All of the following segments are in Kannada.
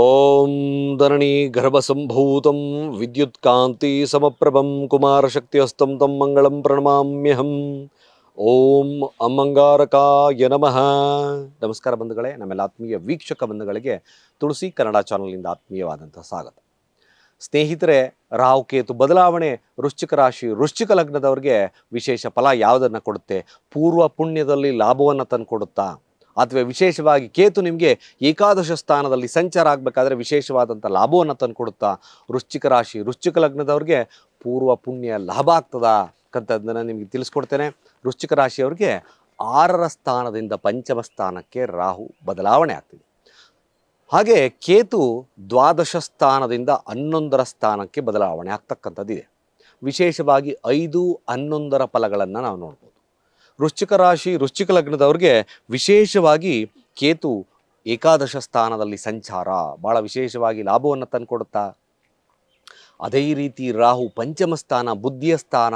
ಓಂ ಧರಣಿ ಗರ್ಭಸಂಭೂತಂ ವಿದ್ಯುತ್ಕಾಂತಿ ಸಮಪ್ರಭಂ ಕುಮಾರಶಕ್ತಿಹಸ್తం ತಂ ಮಂಗಳಂ ಪ್ರಣಮಾಮ್ಯಹಂ ಓಂ ಅಮಂಗಾರಕಾಯ ನಮಃ ನಮಸ್ಕಾರ ಬಂಧುಗಳೇ ನಮ್ಮೆಲ್ಲ ಆತ್ಮೀಯ ವೀಕ್ಷಕ ಬಂಧುಗಳಿಗೆ ತುಳಸಿ ಕನ್ನಡ ಚಾನಲ್ನಿಂದ ಆತ್ಮೀಯವಾದಂಥ ಸ್ವಾಗತ ಸ್ನೇಹಿತರೆ ರಾಹುಕೇತು ಬದಲಾವಣೆ ವೃಶ್ಚಿಕ ರಾಶಿ ವೃಶ್ಚಿಕ ಲಗ್ನದವ್ರಿಗೆ ವಿಶೇಷ ಫಲ ಯಾವುದನ್ನು ಕೊಡುತ್ತೆ ಪೂರ್ವ ಪುಣ್ಯದಲ್ಲಿ ಲಾಭವನ್ನು ತಂದುಕೊಡುತ್ತಾ ಅಥವಾ ವಿಶೇಷವಾಗಿ ಕೇತು ನಿಮಗೆ ಏಕಾದಶ ಸ್ಥಾನದಲ್ಲಿ ಸಂಚಾರ ಆಗಬೇಕಾದ್ರೆ ವಿಶೇಷವಾದಂಥ ಲಾಭವನ್ನು ತಂದುಕೊಡುತ್ತಾ ವೃಶ್ಚಿಕ ರಾಶಿ ವೃಶ್ಚಿಕ ಲಗ್ನದವ್ರಿಗೆ ಪೂರ್ವ ಪುಣ್ಯ ಲಾಭ ಆಗ್ತದ ಅಂತದನ್ನು ನಿಮಗೆ ತಿಳಿಸ್ಕೊಡ್ತೇನೆ ವೃಶ್ಚಿಕ ರಾಶಿಯವ್ರಿಗೆ ಆರರ ಸ್ಥಾನದಿಂದ ಪಂಚಮ ಸ್ಥಾನಕ್ಕೆ ರಾಹು ಬದಲಾವಣೆ ಆಗ್ತದೆ ಹಾಗೆ ಕೇತು ದ್ವಾದಶ ಸ್ಥಾನದಿಂದ ಹನ್ನೊಂದರ ಸ್ಥಾನಕ್ಕೆ ಬದಲಾವಣೆ ಆಗ್ತಕ್ಕಂಥದ್ದಿದೆ ವಿಶೇಷವಾಗಿ ಐದು ಹನ್ನೊಂದರ ಫಲಗಳನ್ನು ನಾವು ನೋಡ್ಬೋದು ವೃಶ್ಚಿಕ ರಾಶಿ ವೃಶ್ಚಿಕ ಲಗ್ನದವ್ರಿಗೆ ವಿಶೇಷವಾಗಿ ಕೇತು ಏಕಾದಶ ಸ್ಥಾನದಲ್ಲಿ ಸಂಚಾರ ಭಾಳ ವಿಶೇಷವಾಗಿ ಲಾಭವನ್ನು ತಂದುಕೊಡುತ್ತಾ ಅದೇ ರೀತಿ ರಾಹು ಪಂಚಮ ಸ್ಥಾನ ಬುದ್ಧಿಯ ಸ್ಥಾನ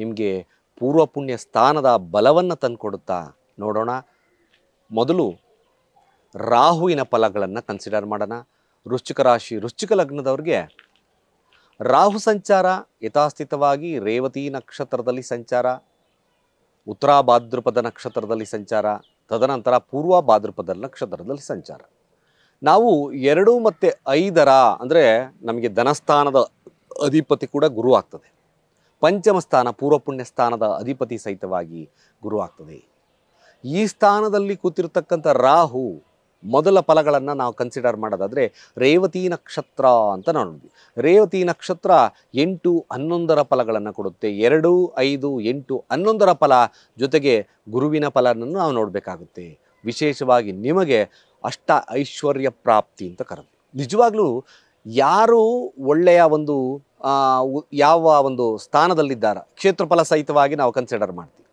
ನಿಮಗೆ ಪೂರ್ವ ಪುಣ್ಯ ಸ್ಥಾನದ ಬಲವನ್ನು ತಂದುಕೊಡುತ್ತಾ ನೋಡೋಣ ಮೊದಲು ರಾಹುವಿನ ಫಲಗಳನ್ನು ಕನ್ಸಿಡರ್ ಮಾಡೋಣ ವೃಶ್ಚಿಕ ರಾಶಿ ವೃಶ್ಚಿಕ ಲಗ್ನದವ್ರಿಗೆ ರಾಹು ಸಂಚಾರ ಯಥಾಸ್ಥಿತವಾಗಿ ರೇವತಿ ನಕ್ಷತ್ರದಲ್ಲಿ ಸಂಚಾರ ಉತ್ತರ ಭಾದ್ರಪದ ನಕ್ಷತ್ರದಲ್ಲಿ ಸಂಚಾರ ತದನಂತರ ಪೂರ್ವ ಭಾದ್ರಪದ ನಕ್ಷತ್ರದಲ್ಲಿ ಸಂಚಾರ ನಾವು ಎರಡು ಮತ್ತು ಐದರ ಅಂದರೆ ನಮಗೆ ಧನಸ್ಥಾನದ ಅಧಿಪತಿ ಕೂಡ ಗುರು ಆಗ್ತದೆ ಪಂಚಮ ಸ್ಥಾನ ಪೂರ್ವ ಪುಣ್ಯ ಸ್ಥಾನದ ಅಧಿಪತಿ ಸಹಿತವಾಗಿ ಗುರು ಆಗ್ತದೆ ಈ ಸ್ಥಾನದಲ್ಲಿ ಕೂತಿರ್ತಕ್ಕಂಥ ರಾಹು ಮೊದಲ ಫಲಗಳನ್ನು ನಾವು ಕನ್ಸಿಡರ್ ಮಾಡೋದಾದರೆ ರೇವತಿ ನಕ್ಷತ್ರ ಅಂತ ನೋಡಿದ್ವಿ ರೇವತಿ ನಕ್ಷತ್ರ ಎಂಟು ಹನ್ನೊಂದರ ಫಲಗಳನ್ನು ಕೊಡುತ್ತೆ ಎರಡು ಐದು ಎಂಟು ಹನ್ನೊಂದರ ಫಲ ಜೊತೆಗೆ ಗುರುವಿನ ಫಲನನ್ನು ನಾವು ನೋಡಬೇಕಾಗುತ್ತೆ ವಿಶೇಷವಾಗಿ ನಿಮಗೆ ಅಷ್ಟ ಐಶ್ವರ್ಯ ಪ್ರಾಪ್ತಿ ಅಂತ ಕರೆದು ನಿಜವಾಗ್ಲೂ ಯಾರು ಒಳ್ಳೆಯ ಒಂದು ಯಾವ ಒಂದು ಸ್ಥಾನದಲ್ಲಿದ್ದಾರ ಕ್ಷೇತ್ರಫಲ ಸಹಿತವಾಗಿ ನಾವು ಕನ್ಸಿಡರ್ ಮಾಡ್ತೀವಿ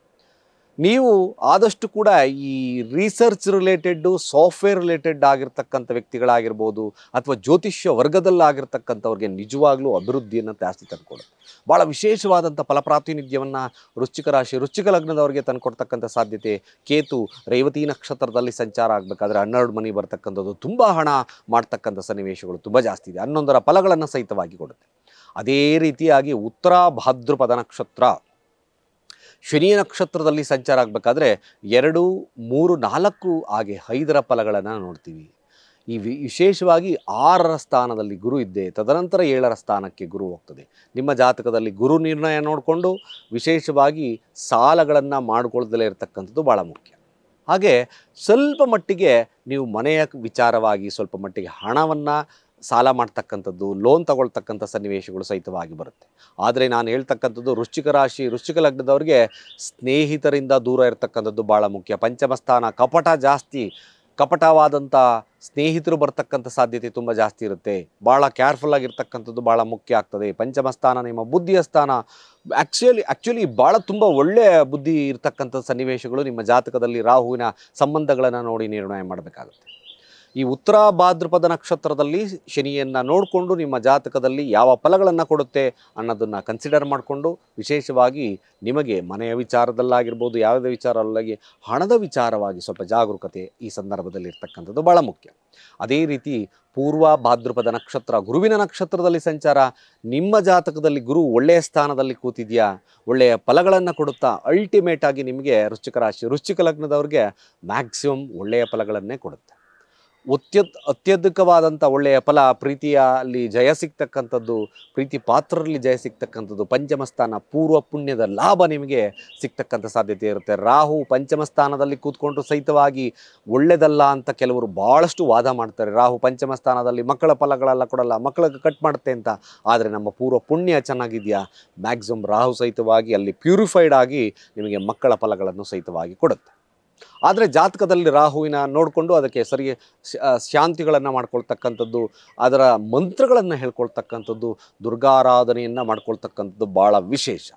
ನೀವು ಆದಷ್ಟು ಕೂಡ ಈ ರಿಸರ್ಚ್ ರಿಲೇಟೆಡ್ಡು ಸಾಫ್ಟ್ವೇರ್ ರಿಲೇಟೆಡ್ ಆಗಿರ್ತಕ್ಕಂಥ ವ್ಯಕ್ತಿಗಳಾಗಿರ್ಬೋದು ಅಥವಾ ಜ್ಯೋತಿಷ್ಯ ವರ್ಗದಲ್ಲಾಗಿರ್ತಕ್ಕಂಥವ್ರಿಗೆ ನಿಜವಾಗ್ಲೂ ಅಭಿವೃದ್ಧಿಯನ್ನು ಜಾಸ್ತಿ ತಂದುಕೊಡುತ್ತೆ ಭಾಳ ವಿಶೇಷವಾದಂಥ ಫಲಪ್ರಾತಿನಿಧ್ಯವನ್ನು ವೃಶ್ಚಿಕ ರಾಶಿ ವೃಶ್ಚಿಕ ಲಗ್ನದವರಿಗೆ ತಂದುಕೊಡ್ತಕ್ಕಂಥ ಸಾಧ್ಯತೆ ಕೇತು ರೇವತಿ ನಕ್ಷತ್ರದಲ್ಲಿ ಸಂಚಾರ ಆಗಬೇಕಾದ್ರೆ ಹನ್ನೆರಡು ಮನೆ ಬರ್ತಕ್ಕಂಥದ್ದು ತುಂಬ ಹಣ ಮಾಡ್ತಕ್ಕಂಥ ಸನ್ನಿವೇಶಗಳು ತುಂಬ ಜಾಸ್ತಿ ಇದೆ ಹನ್ನೊಂದರ ಫಲಗಳನ್ನು ಸಹಿತವಾಗಿ ಕೊಡುತ್ತೆ ಅದೇ ರೀತಿಯಾಗಿ ಉತ್ತರ ಭಾದ್ರಪದ ನಕ್ಷತ್ರ ಶನಿ ನಕ್ಷತ್ರದಲ್ಲಿ ಸಂಚಾರ ಆಗಬೇಕಾದ್ರೆ ಎರಡು ಮೂರು ನಾಲ್ಕು ಹಾಗೆ ಐದರ ಫಲಗಳನ್ನು ನೋಡ್ತೀವಿ ಈ ವಿಶೇಷವಾಗಿ ಆರರ ಸ್ಥಾನದಲ್ಲಿ ಗುರು ಇದ್ದೇ ತದನಂತರ ಏಳರ ಸ್ಥಾನಕ್ಕೆ ಗುರು ಹೋಗ್ತದೆ ನಿಮ್ಮ ಜಾತಕದಲ್ಲಿ ಗುರು ನಿರ್ಣಯ ನೋಡಿಕೊಂಡು ವಿಶೇಷವಾಗಿ ಸಾಲಗಳನ್ನು ಮಾಡಿಕೊಳ್ಳದಲ್ಲೇ ಇರತಕ್ಕಂಥದ್ದು ಭಾಳ ಮುಖ್ಯ ಹಾಗೆ ಸ್ವಲ್ಪ ಮಟ್ಟಿಗೆ ನೀವು ಮನೆಯ ವಿಚಾರವಾಗಿ ಸ್ವಲ್ಪ ಮಟ್ಟಿಗೆ ಹಣವನ್ನು ಸಾಲ ಮಾಡ್ತಕ್ಕಂಥದ್ದು ಲೋನ್ ತಗೊಳ್ತಕ್ಕಂಥ ಸನ್ನಿವೇಶಗಳು ಸಹಿತವಾಗಿ ಬರುತ್ತೆ ಆದರೆ ನಾನು ಹೇಳ್ತಕ್ಕಂಥದ್ದು ವೃಶ್ಚಿಕ ರಾಶಿ ವೃಶ್ಚಿಕ ಲಗ್ನದವ್ರಿಗೆ ಸ್ನೇಹಿತರಿಂದ ದೂರ ಇರತಕ್ಕಂಥದ್ದು ಭಾಳ ಮುಖ್ಯ ಪಂಚಮಸ್ಥಾನ ಕಪಟ ಜಾಸ್ತಿ ಕಪಟವಾದಂಥ ಸ್ನೇಹಿತರು ಬರ್ತಕ್ಕಂಥ ಸಾಧ್ಯತೆ ತುಂಬ ಜಾಸ್ತಿ ಇರುತ್ತೆ ಭಾಳ ಕೇರ್ಫುಲ್ ಆಗಿರ್ತಕ್ಕಂಥದ್ದು ಭಾಳ ಮುಖ್ಯ ಆಗ್ತದೆ ಪಂಚಮ ಸ್ಥಾನ ನಿಮ್ಮ ಬುದ್ಧಿಯ ಸ್ಥಾನ ಆ್ಯಕ್ಚುಲಿ ಆ್ಯಕ್ಚುಲಿ ಭಾಳ ತುಂಬ ಒಳ್ಳೆಯ ಬುದ್ಧಿ ಇರತಕ್ಕಂಥ ಸನ್ನಿವೇಶಗಳು ನಿಮ್ಮ ಜಾತಕದಲ್ಲಿ ರಾಹುವಿನ ಸಂಬಂಧಗಳನ್ನು ನೋಡಿ ನಿರ್ಣಯ ಮಾಡಬೇಕಾಗುತ್ತೆ ಈ ಉತ್ತರ ಭಾದ್ರಪದ ನಕ್ಷತ್ರದಲ್ಲಿ ಶನಿಯನ್ನು ನೋಡಿಕೊಂಡು ನಿಮ್ಮ ಜಾತಕದಲ್ಲಿ ಯಾವ ಫಲಗಳನ್ನು ಕೊಡುತ್ತೆ ಅನ್ನೋದನ್ನು ಕನ್ಸಿಡರ್ ಮಾಡಿಕೊಂಡು ವಿಶೇಷವಾಗಿ ನಿಮಗೆ ಮನೆಯ ವಿಚಾರದಲ್ಲಾಗಿರ್ಬೋದು ಯಾವುದೇ ವಿಚಾರದಲ್ಲಾಗಿ ಹಣದ ವಿಚಾರವಾಗಿ ಸ್ವಲ್ಪ ಜಾಗರೂಕತೆ ಈ ಸಂದರ್ಭದಲ್ಲಿ ಇರ್ತಕ್ಕಂಥದ್ದು ಭಾಳ ಮುಖ್ಯ ಅದೇ ರೀತಿ ಪೂರ್ವ ಭಾದ್ರಪದ ನಕ್ಷತ್ರ ಗುರುವಿನ ನಕ್ಷತ್ರದಲ್ಲಿ ಸಂಚಾರ ನಿಮ್ಮ ಜಾತಕದಲ್ಲಿ ಗುರು ಒಳ್ಳೆಯ ಸ್ಥಾನದಲ್ಲಿ ಕೂತಿದೆಯಾ ಒಳ್ಳೆಯ ಫಲಗಳನ್ನು ಕೊಡುತ್ತಾ ಅಲ್ಟಿಮೇಟಾಗಿ ನಿಮಗೆ ವೃಶ್ಚಿಕ ರಾಶಿ ವೃಶ್ಚಿಕ ಲಗ್ನದವ್ರಿಗೆ ಮ್ಯಾಕ್ಸಿಮಮ್ ಒಳ್ಳೆಯ ಫಲಗಳನ್ನೇ ಕೊಡುತ್ತೆ ಅತ್ಯದ್ ಅತ್ಯಧಿಕವಾದಂಥ ಒಳ್ಳೆಯ ಫಲ ಪ್ರೀತಿಯ ಅಲ್ಲಿ ಜಯ ಸಿಗ್ತಕ್ಕಂಥದ್ದು ಪ್ರೀತಿ ಪಾತ್ರರಲ್ಲಿ ಜಯ ಸಿಗ್ತಕ್ಕಂಥದ್ದು ಪಂಚಮಸ್ಥಾನ ಪೂರ್ವ ಪುಣ್ಯದ ಲಾಭ ನಿಮಗೆ ಸಿಗ್ತಕ್ಕಂಥ ಸಾಧ್ಯತೆ ಇರುತ್ತೆ ರಾಹು ಪಂಚಮಸ್ಥಾನದಲ್ಲಿ ಕೂತ್ಕೊಂಡು ಸಹಿತವಾಗಿ ಒಳ್ಳೆಯದಲ್ಲ ಅಂತ ಕೆಲವರು ಭಾಳಷ್ಟು ವಾದ ಮಾಡ್ತಾರೆ ರಾಹು ಪಂಚಮಸ್ಥಾನದಲ್ಲಿ ಮಕ್ಕಳ ಫಲಗಳೆಲ್ಲ ಕೊಡಲ್ಲ ಮಕ್ಕಳಿಗೆ ಕಟ್ ಮಾಡುತ್ತೆ ಅಂತ ಆದರೆ ನಮ್ಮ ಪೂರ್ವ ಪುಣ್ಯ ಚೆನ್ನಾಗಿದೆಯಾ ಮ್ಯಾಕ್ಸಿಮಮ್ ರಾಹು ಸಹಿತವಾಗಿ ಅಲ್ಲಿ ಪ್ಯೂರಿಫೈಡ್ ಆಗಿ ನಿಮಗೆ ಮಕ್ಕಳ ಫಲಗಳನ್ನು ಸಹಿತವಾಗಿ ಕೊಡುತ್ತೆ ಆದರೆ ಜಾತಕದಲ್ಲಿ ರಾಹುವಿನ ನೋಡಿಕೊಂಡು ಅದಕ್ಕೆ ಸರಿ ಶಾಂತಿಗಳನ್ನು ಮಾಡ್ಕೊಳ್ತಕ್ಕಂಥದ್ದು ಅದರ ಮಂತ್ರಗಳನ್ನು ಹೇಳ್ಕೊಳ್ತಕ್ಕಂಥದ್ದು ದುರ್ಗಾರಾಧನೆಯನ್ನು ಮಾಡ್ಕೊಳ್ತಕ್ಕಂಥದ್ದು ಭಾಳ ವಿಶೇಷ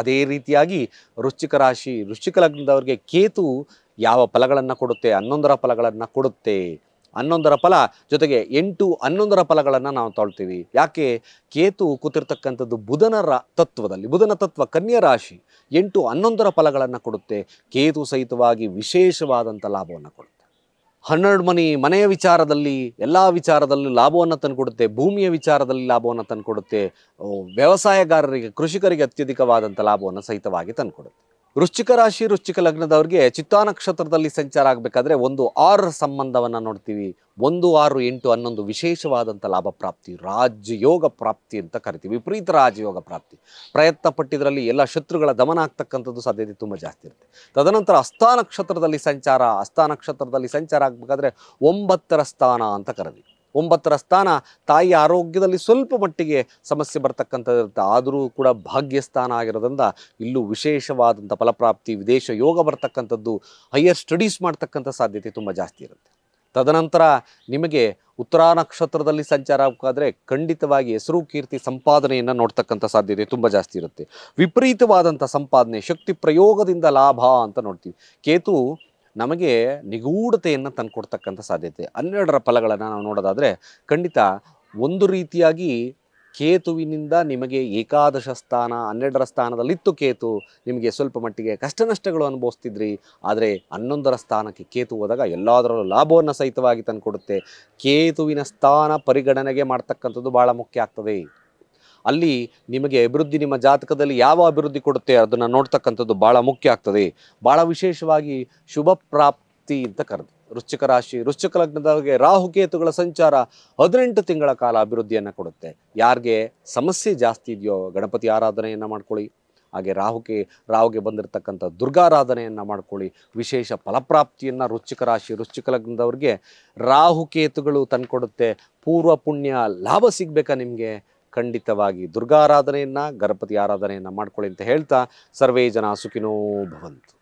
ಅದೇ ರೀತಿಯಾಗಿ ವೃಶ್ಚಿಕ ರಾಶಿ ವೃಶ್ಚಿಕ ಲಗ್ನದವರಿಗೆ ಕೇತು ಯಾವ ಫಲಗಳನ್ನು ಕೊಡುತ್ತೆ ಹನ್ನೊಂದರ ಫಲಗಳನ್ನು ಕೊಡುತ್ತೆ ಹನ್ನೊಂದರ ಫಲ ಜೊತೆಗೆ ಎಂಟು ಹನ್ನೊಂದರ ಫಲಗಳನ್ನು ನಾವು ತೊಳ್ತೀವಿ ಯಾಕೆ ಕೇತು ಕೂತಿರ್ತಕ್ಕಂಥದ್ದು ಬುಧನರ ತತ್ವದಲ್ಲಿ ಬುಧನ ತತ್ವ ಕನ್ಯಾ ರಾಶಿ ಎಂಟು ಹನ್ನೊಂದರ ಫಲಗಳನ್ನು ಕೊಡುತ್ತೆ ಕೇತು ಸಹಿತವಾಗಿ ವಿಶೇಷವಾದಂಥ ಲಾಭವನ್ನು ಕೊಡುತ್ತೆ ಹನ್ನೆರಡು ಮನೆ ಮನೆಯ ವಿಚಾರದಲ್ಲಿ ಎಲ್ಲ ವಿಚಾರದಲ್ಲೂ ಲಾಭವನ್ನು ತಂದುಕೊಡುತ್ತೆ ಭೂಮಿಯ ವಿಚಾರದಲ್ಲಿ ಲಾಭವನ್ನು ತಂದುಕೊಡುತ್ತೆ ವ್ಯವಸಾಯಗಾರರಿಗೆ ಕೃಷಿಕರಿಗೆ ಅತ್ಯಧಿಕವಾದಂಥ ಲಾಭವನ್ನು ಸಹಿತವಾಗಿ ತಂದುಕೊಡುತ್ತೆ ವೃಶ್ಚಿಕ ರಾಶಿ ವೃಶ್ಚಿಕ ಲಗ್ನದವ್ರಿಗೆ ಚಿತ್ತಾ ನಕ್ಷತ್ರದಲ್ಲಿ ಸಂಚಾರ ಆಗಬೇಕಾದ್ರೆ ಒಂದು ಆರ್ ಸಂಬಂಧವನ್ನು ನೋಡ್ತೀವಿ ಒಂದು ಆರು ಎಂಟು ಹನ್ನೊಂದು ವಿಶೇಷವಾದಂಥ ಲಾಭ ಪ್ರಾಪ್ತಿ ರಾಜಯೋಗ ಪ್ರಾಪ್ತಿ ಅಂತ ಕರಿತೀವಿ ವಿಪರೀತ ರಾಜಯೋಗ ಪ್ರಾಪ್ತಿ ಪ್ರಯತ್ನ ಪಟ್ಟಿದ್ರಲ್ಲಿ ಎಲ್ಲ ಶತ್ರುಗಳ ದಮನ ಆಗ್ತಕ್ಕಂಥದ್ದು ಸಾಧ್ಯತೆ ತುಂಬ ಜಾಸ್ತಿ ಇರುತ್ತೆ ತದನಂತರ ಅಸ್ಥಾನಕ್ಷತ್ರದಲ್ಲಿ ಸಂಚಾರ ಅಸ್ಥಾನಕ್ಷತ್ರದಲ್ಲಿ ಸಂಚಾರ ಆಗಬೇಕಾದ್ರೆ ಒಂಬತ್ತರ ಸ್ಥಾನ ಅಂತ ಕರೀತೀವಿ ಒಂಬತ್ತರ ಸ್ಥಾನ ತಾಯಿಯ ಆರೋಗ್ಯದಲ್ಲಿ ಸ್ವಲ್ಪ ಮಟ್ಟಿಗೆ ಸಮಸ್ಯೆ ಬರ್ತಕ್ಕಂಥದ್ದು ಇರುತ್ತೆ ಆದರೂ ಕೂಡ ಭಾಗ್ಯ ಸ್ಥಾನ ಆಗಿರೋದ್ರಿಂದ ಇಲ್ಲೂ ವಿಶೇಷವಾದಂಥ ಫಲಪ್ರಾಪ್ತಿ ವಿದೇಶ ಯೋಗ ಬರ್ತಕ್ಕಂಥದ್ದು ಹೈಯರ್ ಸ್ಟಡೀಸ್ ಮಾಡ್ತಕ್ಕಂಥ ಸಾಧ್ಯತೆ ತುಂಬ ಜಾಸ್ತಿ ಇರುತ್ತೆ ತದನಂತರ ನಿಮಗೆ ಉತ್ತರ ನಕ್ಷತ್ರದಲ್ಲಿ ಸಂಚಾರ ಆಗಬೇಕಾದ್ರೆ ಖಂಡಿತವಾಗಿ ಹೆಸರು ಕೀರ್ತಿ ಸಂಪಾದನೆಯನ್ನು ನೋಡ್ತಕ್ಕಂಥ ಸಾಧ್ಯತೆ ತುಂಬ ಜಾಸ್ತಿ ಇರುತ್ತೆ ವಿಪರೀತವಾದಂಥ ಸಂಪಾದನೆ ಶಕ್ತಿ ಪ್ರಯೋಗದಿಂದ ಲಾಭ ಅಂತ ನೋಡ್ತೀವಿ ಕೇತು ನಮಗೆ ನಿಗೂಢತೆಯನ್ನು ತಂದುಕೊಡ್ತಕ್ಕಂಥ ಸಾಧ್ಯತೆ ಹನ್ನೆರಡರ ಫಲಗಳನ್ನು ನಾವು ನೋಡೋದಾದರೆ ಖಂಡಿತ ಒಂದು ರೀತಿಯಾಗಿ ಕೇತುವಿನಿಂದ ನಿಮಗೆ ಏಕಾದಶ ಸ್ಥಾನ ಹನ್ನೆರಡರ ಸ್ಥಾನದಲ್ಲಿತ್ತು ಕೇತು ನಿಮಗೆ ಸ್ವಲ್ಪ ಮಟ್ಟಿಗೆ ಕಷ್ಟ ನಷ್ಟಗಳು ಅನುಭವಿಸ್ತಿದ್ರಿ ಆದರೆ ಹನ್ನೊಂದರ ಸ್ಥಾನಕ್ಕೆ ಕೇತು ಹೋದಾಗ ಎಲ್ಲದರಲ್ಲೂ ಲಾಭವನ್ನು ಸಹಿತವಾಗಿ ತಂದುಕೊಡುತ್ತೆ ಕೇತುವಿನ ಸ್ಥಾನ ಪರಿಗಣನೆಗೆ ಮಾಡ್ತಕ್ಕಂಥದ್ದು ಭಾಳ ಮುಖ್ಯ ಆಗ್ತದೆ ಅಲ್ಲಿ ನಿಮಗೆ ಅಭಿವೃದ್ಧಿ ನಿಮ್ಮ ಜಾತಕದಲ್ಲಿ ಯಾವ ಅಭಿವೃದ್ಧಿ ಕೊಡುತ್ತೆ ಅದನ್ನು ನೋಡ್ತಕ್ಕಂಥದ್ದು ಭಾಳ ಮುಖ್ಯ ಆಗ್ತದೆ ಭಾಳ ವಿಶೇಷವಾಗಿ ಶುಭ ಪ್ರಾಪ್ತಿ ಅಂತ ಕರೆದು ವೃಶ್ಚಿಕ ರಾಶಿ ವೃಶ್ಚಿಕ ಲಗ್ನದವರಿಗೆ ರಾಹುಕೇತುಗಳ ಸಂಚಾರ ಹದಿನೆಂಟು ತಿಂಗಳ ಕಾಲ ಅಭಿವೃದ್ಧಿಯನ್ನು ಕೊಡುತ್ತೆ ಯಾರಿಗೆ ಸಮಸ್ಯೆ ಜಾಸ್ತಿ ಇದೆಯೋ ಗಣಪತಿ ಆರಾಧನೆಯನ್ನು ಮಾಡ್ಕೊಳ್ಳಿ ಹಾಗೆ ರಾಹುಕೆ ರಾಹುಗೆ ಬಂದಿರತಕ್ಕಂಥ ದುರ್ಗಾರಾಧನೆಯನ್ನು ಮಾಡ್ಕೊಳ್ಳಿ ವಿಶೇಷ ಫಲಪ್ರಾಪ್ತಿಯನ್ನು ವೃಶ್ಚಿಕ ರಾಶಿ ವೃಶ್ಚಿಕ ಲಗ್ನದವ್ರಿಗೆ ರಾಹುಕೇತುಗಳು ತಂದುಕೊಡುತ್ತೆ ಪೂರ್ವ ಪುಣ್ಯ ಲಾಭ ಸಿಗಬೇಕಾ ನಿಮಗೆ ಖಂಡಿತವಾಗಿ ದುರ್ಗಾರಾಧನೆಯನ್ನು ಗಣಪತಿ ಆರಾಧನೆಯನ್ನು ಮಾಡ್ಕೊಳ್ಳಿ ಅಂತ ಹೇಳ್ತಾ ಸರ್ವೇ ಜನ ಸುಖಿನೋ ಭವಂತು